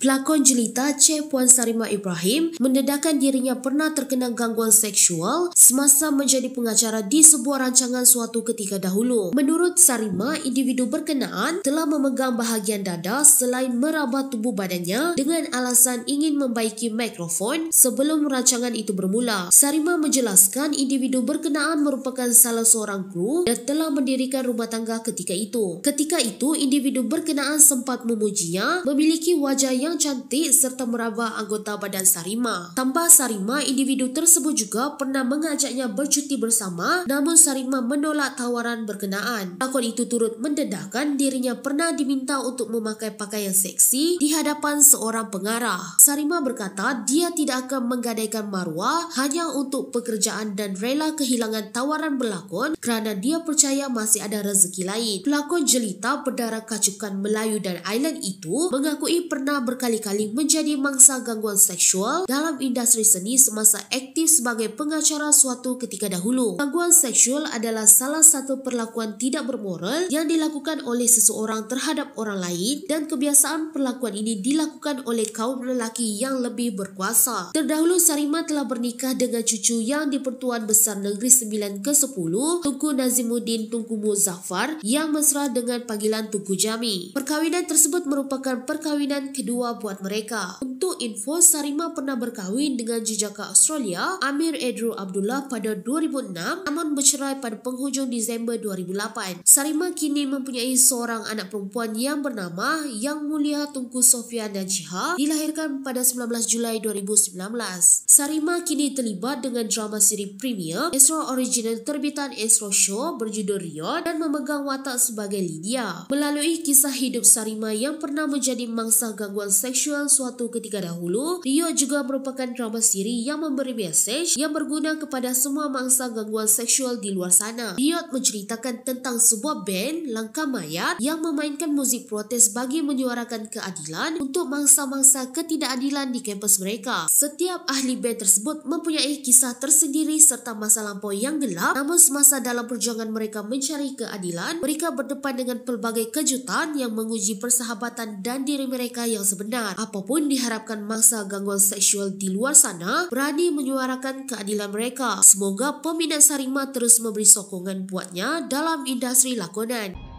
Pelakon jelita Cik Puan Sarima Ibrahim mendedahkan dirinya pernah terkena gangguan seksual semasa menjadi pengacara di sebuah rancangan suatu ketika dahulu. Menurut Sarima, individu berkenaan telah memegang bahagian dada selain merabat tubuh badannya dengan alasan ingin membaiki mikrofon sebelum rancangan itu bermula. Sarima menjelaskan individu berkenaan merupakan salah seorang kru dan telah mendirikan rumah tangga ketika itu. Ketika itu, individu berkenaan sempat memujinya memiliki wajah yang yang cantik serta meraba anggota badan Sarima. Tambah Sarima, individu tersebut juga pernah mengajaknya bercuti bersama namun Sarima menolak tawaran berkenaan. Lakon itu turut mendedahkan dirinya pernah diminta untuk memakai pakaian seksi di hadapan seorang pengarah. Sarima berkata dia tidak akan menggadaikan maruah hanya untuk pekerjaan dan rela kehilangan tawaran berlakon kerana dia percaya masih ada rezeki lain. Pelakon jelita berdarah kacukan Melayu dan Island itu mengakui pernah ber berkali-kali menjadi mangsa gangguan seksual dalam industri seni semasa aktif sebagai pengacara suatu ketika dahulu. Gangguan seksual adalah salah satu perlakuan tidak bermoral yang dilakukan oleh seseorang terhadap orang lain dan kebiasaan perlakuan ini dilakukan oleh kaum lelaki yang lebih berkuasa. Terdahulu Sarima telah bernikah dengan cucu yang di pertuan besar negeri 9 ke 10 Tunku Nazimuddin Tunku Muzaffar yang mesra dengan panggilan Tunku Jami. Perkahwinan tersebut merupakan perkahwinan kedua buat mereka info Sarima pernah berkahwin dengan jejaka Australia Amir Andrew Abdullah pada 2006 namun bercerai pada penghujung Disember 2008. Sarima kini mempunyai seorang anak perempuan yang bernama Yang Mulia Tunku Sofia dan Jiha dilahirkan pada 19 Julai 2019. Sarima kini terlibat dengan drama siri premium Astro Original terbitan Astro Show berjudul Rion dan memegang watak sebagai Lydia. Melalui kisah hidup Sarima yang pernah menjadi mangsa gangguan seksual suatu ketika dahulu dahulu, Rio juga merupakan drama siri yang memberi message yang berguna kepada semua mangsa gangguan seksual di luar sana. Rio menceritakan tentang sebuah band langkah mayat yang memainkan muzik protes bagi menyuarakan keadilan untuk mangsa-mangsa ketidakadilan di kampus mereka. Setiap ahli band tersebut mempunyai kisah tersendiri serta masa lampau yang gelap namun semasa dalam perjuangan mereka mencari keadilan, mereka berdepan dengan pelbagai kejutan yang menguji persahabatan dan diri mereka yang sebenar. Apapun diharapkan merupakan mangsa gangguan seksual di luar sana berani menyuarakan keadilan mereka. Semoga peminat Sarima terus memberi sokongan buatnya dalam industri lakonan.